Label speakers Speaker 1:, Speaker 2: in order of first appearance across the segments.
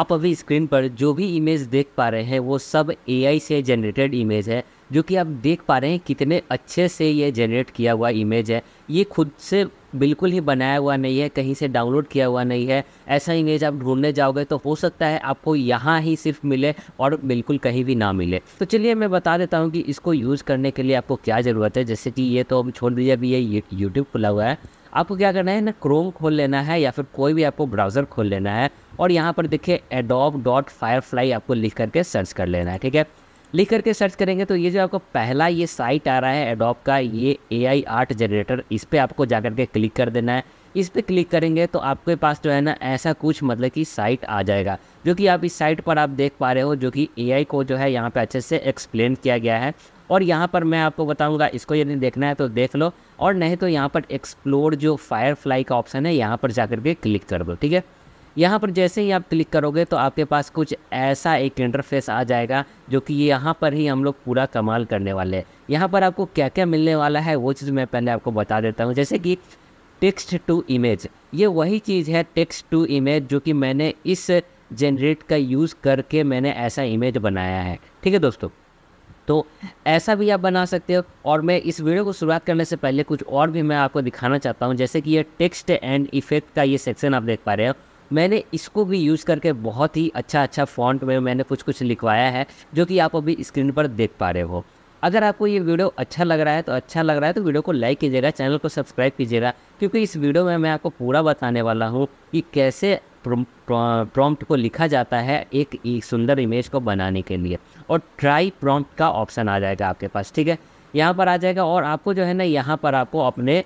Speaker 1: आप अभी स्क्रीन पर जो भी इमेज देख पा रहे हैं वो सब ए से जनरेटेड इमेज है जो कि आप देख पा रहे हैं कितने अच्छे से ये जनरेट किया हुआ इमेज है ये खुद से बिल्कुल ही बनाया हुआ नहीं है कहीं से डाउनलोड किया हुआ नहीं है ऐसा इमेज आप ढूंढने जाओगे तो हो सकता है आपको यहाँ ही सिर्फ मिले और बिल्कुल कहीं भी ना मिले तो चलिए मैं बता देता हूँ कि इसको यूज़ करने के लिए आपको क्या ज़रूरत है जैसे कि ये तो हम छोड़ दीजिए अभी ये यूट्यूब खुला हुआ है आपको क्या करना है ना क्रोम खोल लेना है या फिर कोई भी आपको ब्राउज़र खोल लेना है और यहाँ पर देखिए एडोब डॉट फायरफ्लाई आपको लिख करके सर्च कर लेना है ठीक है लिख करके सर्च करेंगे तो ये जो आपको पहला ये साइट आ रहा है एडोब का ये ए आई आर्ट जनरेटर इस पर आपको जा करके क्लिक कर देना है इस पर क्लिक करेंगे तो आपके पास जो है ना ऐसा कुछ मतलब कि साइट आ जाएगा जो कि आप इस साइट पर आप देख पा रहे हो जो कि ए को जो है यहाँ पर अच्छे से एक्सप्लेन किया गया है और यहाँ पर मैं आपको बताऊँगा इसको यदि देखना है तो देख लो और नहीं तो यहाँ पर एक्सप्लोर जो फायर का ऑप्शन है यहाँ पर जा के क्लिक कर दो ठीक है यहाँ पर जैसे ही आप क्लिक करोगे तो आपके पास कुछ ऐसा एक इंटरफेस आ जाएगा जो कि यहाँ पर ही हम लोग पूरा कमाल करने वाले हैं यहाँ पर आपको क्या क्या मिलने वाला है वो चीज़ मैं पहले आपको बता देता हूँ जैसे कि टेक्स्ट टू इमेज ये वही चीज़ है टेक्स्ट टू इमेज जो कि मैंने इस जनरेट का यूज़ करके मैंने ऐसा इमेज बनाया है ठीक है दोस्तों तो ऐसा भी आप बना सकते हो और मैं इस वीडियो को शुरुआत करने से पहले कुछ और भी मैं आपको दिखाना चाहता हूँ जैसे कि ये टेक्स्ट एंड इफेक्ट का ये सेक्शन आप देख पा रहे हो मैंने इसको भी यूज़ करके बहुत ही अच्छा अच्छा फॉन्ट में मैंने कुछ कुछ लिखवाया है जो कि आप अभी स्क्रीन पर देख पा रहे हो अगर आपको ये वीडियो अच्छा लग रहा है तो अच्छा लग रहा है तो वीडियो को लाइक कीजिएगा चैनल को सब्सक्राइब कीजिएगा क्योंकि इस वीडियो में मैं आपको पूरा बताने वाला हूँ कि कैसे प्रॉम्प्ट को लिखा जाता है एक सुंदर इमेज को बनाने के लिए और ट्राई प्रॉम्प्ट का ऑप्शन आ जाएगा आपके पास ठीक है यहाँ पर आ जाएगा और आपको जो है ना यहाँ पर आपको अपने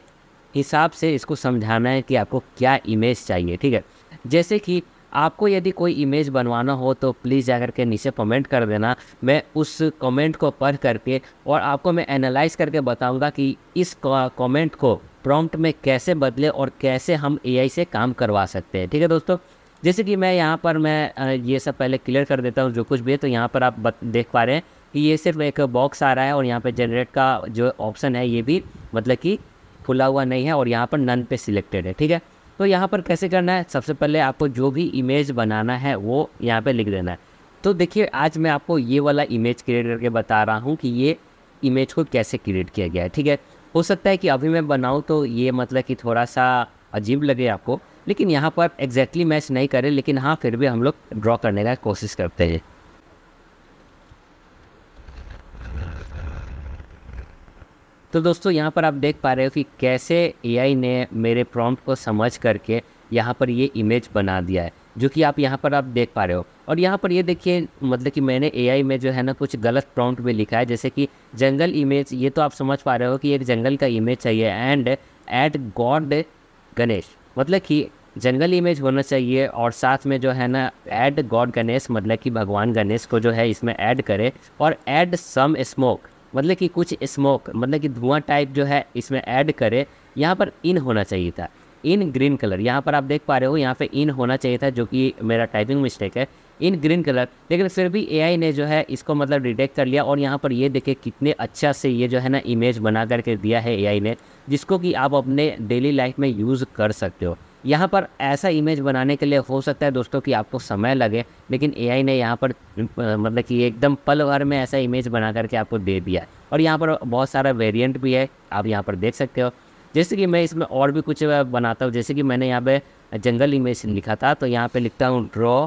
Speaker 1: हिसाब से इसको समझाना है कि आपको क्या इमेज चाहिए ठीक है जैसे कि आपको यदि कोई इमेज बनवाना हो तो प्लीज़ जाकर के नीचे कमेंट कर देना मैं उस कमेंट को पढ़ करके और आपको मैं एनालाइज करके बताऊंगा कि इस कमेंट को प्रॉम्प्ट में कैसे बदले और कैसे हम एआई से काम करवा सकते हैं ठीक है दोस्तों जैसे कि मैं यहाँ पर मैं ये सब पहले क्लियर कर देता हूँ जो कुछ भी है तो यहाँ पर आप देख पा रहे हैं कि ये सिर्फ एक बॉक्स आ रहा है और यहाँ पर जनरेट का जो ऑप्शन है ये भी मतलब कि खुला हुआ नहीं है और यहाँ पर नन पे सिलेक्टेड है ठीक है तो यहाँ पर कैसे करना है सबसे पहले आपको जो भी इमेज बनाना है वो यहाँ पर लिख देना है तो देखिए आज मैं आपको ये वाला इमेज क्रिएट करके बता रहा हूँ कि ये इमेज को कैसे क्रिएट किया गया है ठीक है हो सकता है कि अभी मैं बनाऊँ तो ये मतलब कि थोड़ा सा अजीब लगे आपको लेकिन यहाँ पर एग्जैक्टली मैच नहीं करें लेकिन हाँ फिर भी हम लोग ड्रॉ करने का कोशिश करते हैं तो दोस्तों यहाँ पर आप देख पा रहे हो कि कैसे एआई ने मेरे प्रॉम्प्ट को समझ करके यहाँ पर ये इमेज बना दिया है जो कि आप यहाँ पर आप देख पा रहे हो और यहाँ पर ये देखिए मतलब कि मैंने एआई में जो है ना कुछ गलत प्रॉम्प्ट में लिखा है जैसे कि जंगल इमेज ये तो आप समझ पा रहे हो कि एक जंगल का इमेज चाहिए एंड एट गॉड गणेश मतलब कि जंगल इमेज होना चाहिए और साथ में जो है ना ऐड गॉड गणेश मतलब कि भगवान गणेश को जो है इसमें ऐड करें और ऐड सम स्मोक मतलब कि कुछ स्मोक मतलब कि धुआं टाइप जो है इसमें ऐड करे यहाँ पर इन होना चाहिए था इन ग्रीन कलर यहाँ पर आप देख पा रहे हो यहाँ पे इन होना चाहिए था जो कि मेरा टाइपिंग मिस्टेक है इन ग्रीन कलर लेकिन फिर भी एआई ने जो है इसको मतलब डिटेक्ट कर लिया और यहाँ पर ये देखे कितने अच्छा से ये जो है ना इमेज बना करके दिया है एआई ने जिसको कि आप अपने डेली लाइफ में यूज़ कर सकते हो यहाँ पर ऐसा इमेज बनाने के लिए हो सकता है दोस्तों कि आपको समय लगे लेकिन ए ने यहाँ पर मतलब कि एकदम पल भर में ऐसा इमेज बना करके आपको दे दिया है और यहाँ पर बहुत सारा वेरियंट भी है आप यहाँ पर देख सकते हो जैसे कि मैं इसमें और भी कुछ बनाता हूँ जैसे कि मैंने यहाँ पे जंगल इमेज लिखा था तो यहाँ पे लिखता हूँ ड्रॉ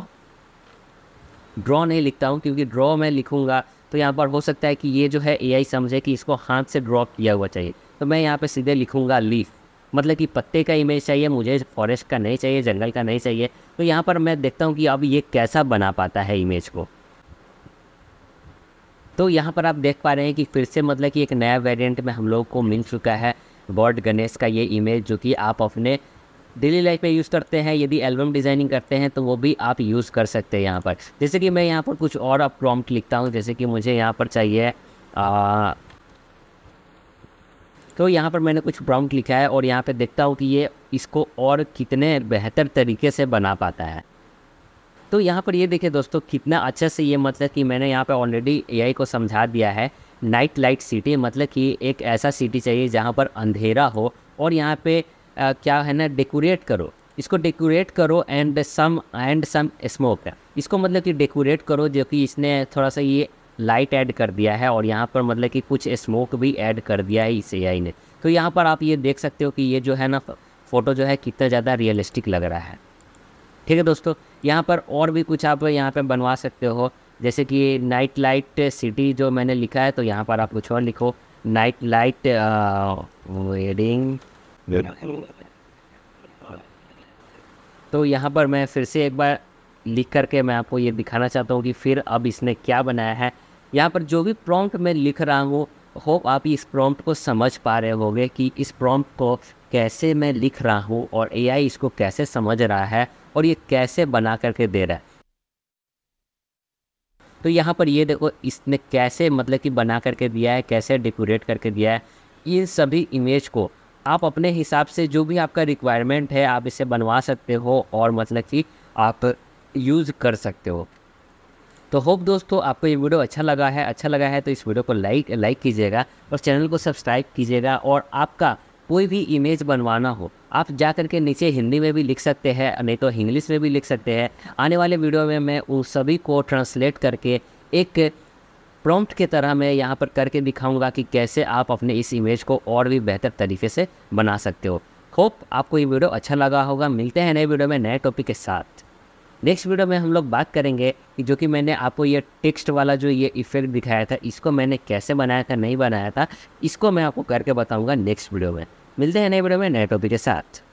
Speaker 1: ड्रॉ नहीं लिखता हूँ क्योंकि ड्रॉ में लिखूँगा तो यहाँ पर हो सकता है कि ये जो है एआई समझे कि इसको हाथ से ड्रॉ किया हुआ चाहिए तो मैं यहाँ पे सीधे लिखूँगा लीफ मतलब कि पत्ते का इमेज चाहिए मुझे फॉरेस्ट का नहीं चाहिए जंगल का नहीं चाहिए तो यहाँ पर मैं देखता हूँ कि अब ये कैसा बना पाता है इमेज को तो यहाँ पर आप देख पा रहे हैं कि फिर से मतलब कि एक नया वेरिएंट में हम लोग को मिल चुका है बॉर्ड गणेश का ये इमेज जो कि आप अपने डेली लाइफ में यूज़ करते हैं यदि एल्बम डिज़ाइनिंग करते हैं तो वो भी आप यूज़ कर सकते हैं यहाँ पर जैसे कि मैं यहाँ पर कुछ और आप प्रॉम्प्ट लिखता हूँ जैसे कि मुझे यहाँ पर चाहिए आ, तो यहाँ पर मैंने कुछ प्रॉम्प्ट लिखा है और यहाँ पे देखता हूँ कि ये इसको और कितने बेहतर तरीके से बना पाता है तो यहाँ पर ये देखिए दोस्तों कितना अच्छे से ये मतलब कि मैंने यहाँ पर ऑलरेडी ए को समझा दिया है नाइट लाइट सिटी मतलब कि एक ऐसा सिटी चाहिए जहाँ पर अंधेरा हो और यहाँ पर क्या है ना डेकोरेट करो इसको डेकोरेट करो and some and some smoke इसको मतलब कि डेकोरेट करो जो कि इसने थोड़ा सा ये लाइट ऐड कर दिया है और यहाँ पर मतलब कि कुछ स्मोक भी ऐड कर दिया है इस ए ने तो यहाँ पर आप ये देख सकते हो कि ये जो है ना फ़ोटो जो है कितना ज़्यादा रियलिस्टिक लग रहा है ठीक है दोस्तों यहाँ पर और भी कुछ आप यहाँ पर बनवा सकते हो जैसे कि नाइट लाइट सिटी जो मैंने लिखा है तो यहाँ पर आप कुछ और लिखो नाइट लाइट वेडिंग तो यहाँ पर मैं फिर से एक बार लिख करके मैं आपको ये दिखाना चाहता हूँ कि फिर अब इसने क्या बनाया है यहाँ पर जो भी प्रॉम्प्ट मैं लिख रहा हूँ होप आप इस प्रॉम्प्ट को समझ पा रहे होंगे कि इस प्रॉम्प्ट को कैसे मैं लिख रहा हूँ और एआई इसको कैसे समझ रहा है और ये कैसे बना करके दे रहा है तो यहाँ पर ये देखो इसने कैसे मतलब कि बना करके दिया है कैसे डेकोरेट करके दिया है इन सभी इमेज को आप अपने हिसाब से जो भी आपका रिक्वायरमेंट है आप इसे बनवा सकते हो और मतलब कि आप यूज़ कर सकते हो तो होप दोस्तों आपको ये वीडियो अच्छा लगा है अच्छा लगा है तो इस वीडियो को लाइक लाइक कीजिएगा और चैनल को सब्सक्राइब कीजिएगा और आपका कोई भी इमेज बनवाना हो आप जा कर के नीचे हिंदी में भी लिख सकते हैं नहीं तो इंग्लिश में भी लिख सकते हैं आने वाले वीडियो में मैं उन सभी को ट्रांसलेट करके एक प्रॉम्प्ट के तरह मैं यहाँ पर करके दिखाऊंगा कि कैसे आप अपने इस इमेज को और भी बेहतर तरीके से बना सकते हो होप आपको ये वीडियो अच्छा लगा होगा मिलते हैं नए वीडियो में नए टॉपिक के साथ नेक्स्ट वीडियो में हम लोग बात करेंगे कि जो कि मैंने आपको ये टेक्स्ट वाला जो ये इफेक्ट दिखाया था इसको मैंने कैसे बनाया था नहीं बनाया था इसको मैं आपको करके बताऊँगा नेक्स्ट वीडियो में मिलते हैं नए वीडियो में नए टॉपिक के साथ